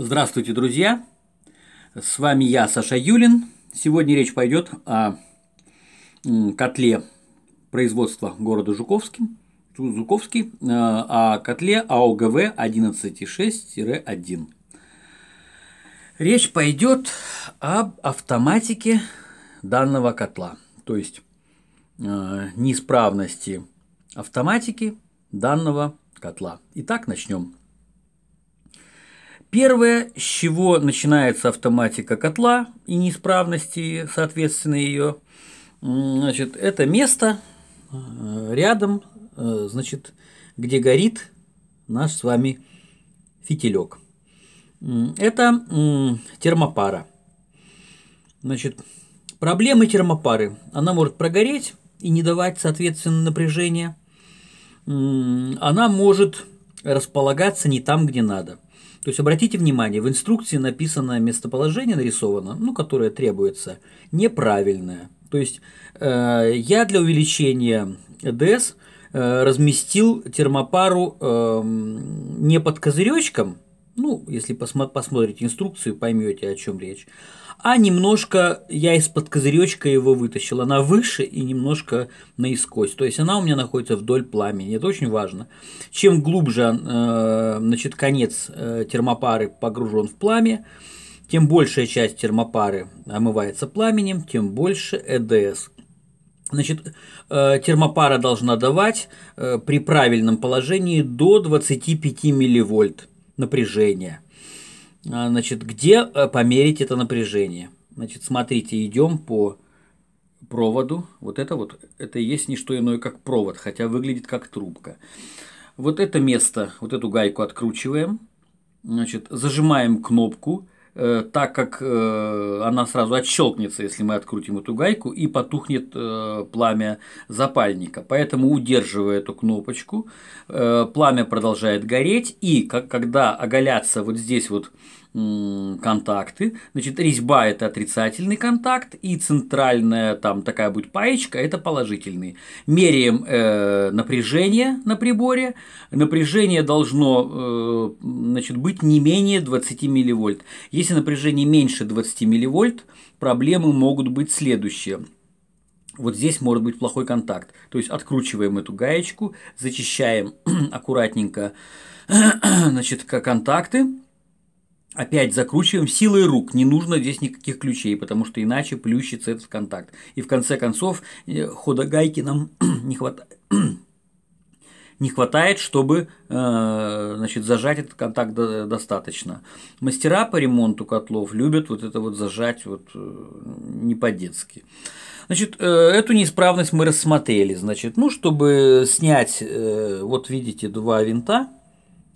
Здравствуйте, друзья! С вами я, Саша Юлин. Сегодня речь пойдет о котле производства города Жуковский, Жуковский э, о котле АОГВ 11.6-1. Речь пойдет об автоматике данного котла, то есть э, неисправности автоматики данного котла. Итак, начнем. Первое, с чего начинается автоматика котла и неисправности, соответственно, ее, значит, это место э, рядом, э, значит, где горит наш с вами фитилек. Это термопара. Значит, проблемы термопары. Она может прогореть и не давать, соответственно, напряжения. Она может располагаться не там, где надо – то есть обратите внимание, в инструкции написано местоположение нарисовано, ну, которое требуется, неправильное. То есть э, я для увеличения ДС э, разместил термопару э, не под козыречком, ну, если посмо- посмотрите инструкцию, поймете, о чем речь. А немножко я из-под козыречка его вытащил. Она выше и немножко наискось. То есть она у меня находится вдоль пламени. Это очень важно. Чем глубже э, значит, конец э, термопары погружен в пламя, тем большая часть термопары омывается пламенем, тем больше ЭДС. Значит, э, термопара должна давать э, при правильном положении до 25 милливольт напряжение, а, Значит, где э, померить это напряжение? Значит, смотрите, идем по проводу. Вот это вот, это и есть не что иное, как провод, хотя выглядит как трубка. Вот это место, вот эту гайку откручиваем. Значит, зажимаем кнопку Э, так как э, она сразу отщелкнется, если мы открутим эту гайку, и потухнет э, пламя запальника. Поэтому, удерживая эту кнопочку, пламя продолжает гореть, и когда оголятся вот здесь вот контакты. Значит, резьба – это отрицательный контакт, и центральная там такая будет паечка – это положительный. Меряем э, напряжение на приборе. Напряжение должно э, значит, быть не менее 20 милливольт. Если напряжение меньше 20 милливольт, проблемы могут быть следующие – вот здесь может быть плохой контакт. То есть откручиваем эту гаечку, зачищаем аккуратненько значит, контакты, Опять закручиваем силой рук, не нужно здесь никаких ключей, потому что иначе плющится этот контакт. И в конце концов э, хода гайки нам не хватает не хватает, чтобы э, значит, зажать этот контакт достаточно. Мастера по ремонту котлов любят вот это вот зажать вот э, не по-детски. Значит, эту неисправность мы рассмотрели. Значит, ну, чтобы снять, вот видите, два винта,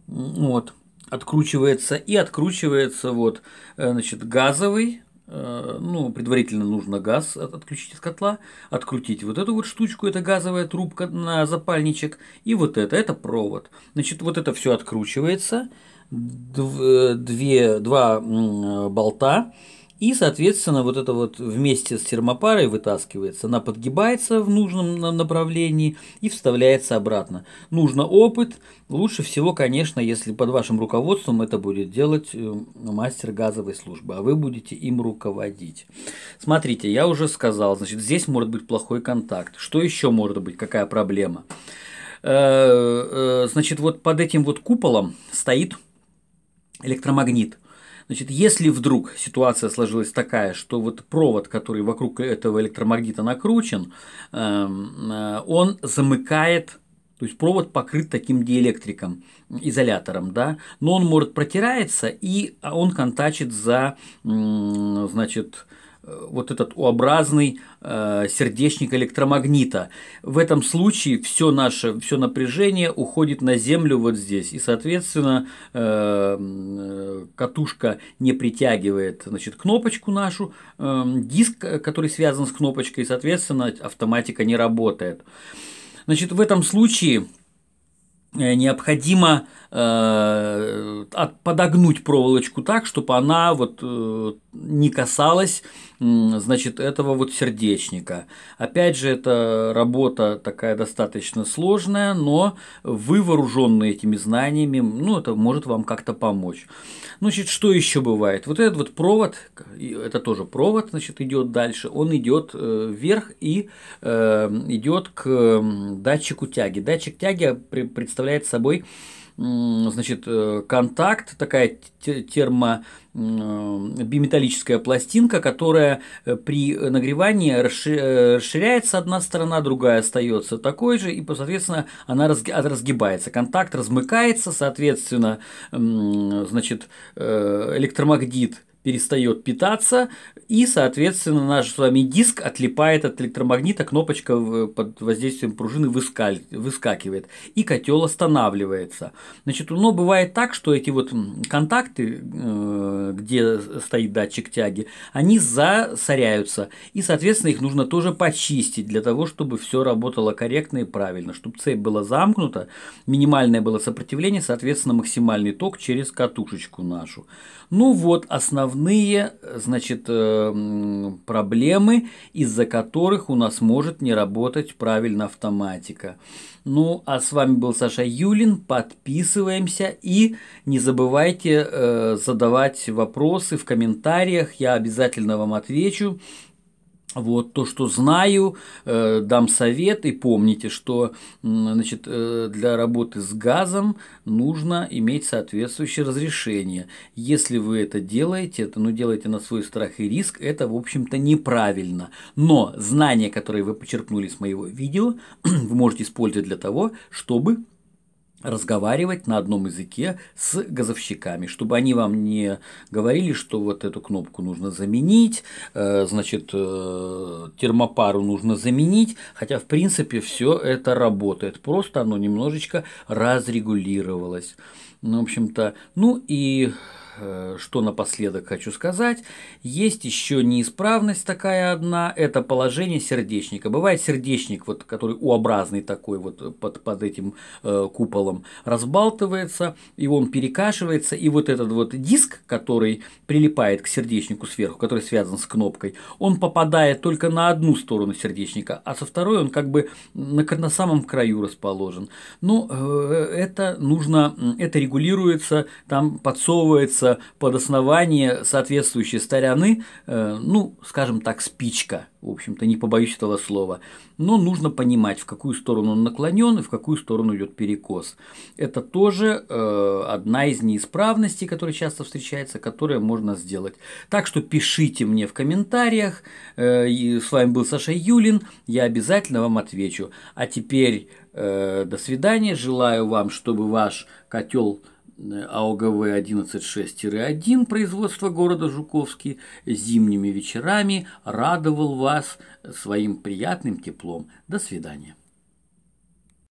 вот, откручивается и откручивается вот, э, значит, газовый, э, ну, предварительно нужно газ отключить из котла, открутить вот эту вот штучку, это газовая трубка на запальничек, и вот это, это провод. Значит, вот это все откручивается, дв э, две, два болта, и, соответственно, вот это вот вместе с термопарой вытаскивается, она подгибается в нужном направлении и вставляется обратно. Нужно опыт. Лучше всего, конечно, если под вашим руководством это будет делать э, мастер газовой службы, а вы будете им руководить. Смотрите, я уже сказал, значит, здесь может быть плохой контакт. Что еще может быть, какая проблема? Э, э, значит, вот под этим вот куполом стоит электромагнит. Значит, если вдруг ситуация сложилась такая, что вот провод, который вокруг этого электромагнита накручен, эм, э, он замыкает то есть провод покрыт таким диэлектриком, изолятором, да, но он может протирается и он контачит за, значит, э, вот этот U-образный Э, сердечник электромагнита. В этом случае все наше все напряжение уходит на Землю вот здесь, и, соответственно, э, катушка не притягивает значит, кнопочку нашу, э, диск, который связан с кнопочкой, соответственно, автоматика не работает. Значит, в этом случае необходимо Э, от подогнуть проволочку так, чтобы она вот э, не касалась значит, этого вот сердечника. Опять же, это работа такая достаточно сложная, но вы вооруженные этими знаниями, ну, это может вам как-то помочь. Значит, что еще бывает? Вот этот вот провод, это тоже провод, значит, идет дальше, он идет э, вверх и идет к датчику тяги. Датчик тяги представляет собой значит, э, контакт, такая термо биметаллическая пластинка, которая э, при нагревании э, расширяется одна сторона, другая остается такой же, и, соответственно, она разгибается. Контакт размыкается, соответственно, значит, электромагнит перестает питаться, и, соответственно, наш с вами диск отлипает от электромагнита, кнопочка под воздействием пружины выскакивает, и котел останавливается. Значит, но ну, бывает так, что эти вот контакты, э, где стоит датчик тяги, они засоряются, и, соответственно, их нужно тоже почистить для того, чтобы все работало корректно и правильно, чтобы цепь была замкнута, минимальное было сопротивление, соответственно, максимальный ток через катушечку нашу. Ну вот, основ основные значит, э, проблемы, из-за которых у нас может не работать правильно автоматика. Ну, а с вами был Саша Юлин. Подписываемся и не забывайте э, задавать вопросы в комментариях. Я обязательно вам отвечу. Вот то, что знаю, э, дам совет и помните, что значит, э, для работы с газом нужно иметь соответствующее разрешение. Если вы это делаете, это ну, делаете на свой страх и риск, это, в общем-то, неправильно. Но знания, которые вы почерпнули с моего видео, вы можете использовать для того, чтобы разговаривать на одном языке с газовщиками, чтобы они вам не говорили, что вот эту кнопку нужно заменить, э, значит, э, термопару нужно заменить, хотя, в принципе, все это работает, просто оно немножечко разрегулировалось. Ну, в общем-то, ну и Э, что напоследок хочу сказать. Есть еще неисправность такая одна, это положение сердечника. Бывает сердечник, вот, который U-образный такой вот под, под этим э, куполом, разбалтывается, и он перекашивается, и вот этот вот диск, который прилипает к сердечнику сверху, который связан с кнопкой, он попадает только на одну сторону сердечника, а со второй он как бы на, на самом краю расположен. Но ну, э, это нужно, это регулируется, там подсовывается ложится под основание соответствующей стороны, э, ну, скажем так, спичка, в общем-то, не побоюсь этого слова. Но нужно понимать, в какую сторону он наклонен и в какую сторону идет перекос. Это тоже э, одна из неисправностей, которая часто встречается, которая можно сделать. Так что пишите мне в комментариях. Э, и с вами был Саша Юлин. Я обязательно вам отвечу. А теперь э, до свидания. Желаю вам, чтобы ваш котел АОГВ-116-1 производства города Жуковский зимними вечерами радовал вас своим приятным теплом. До свидания.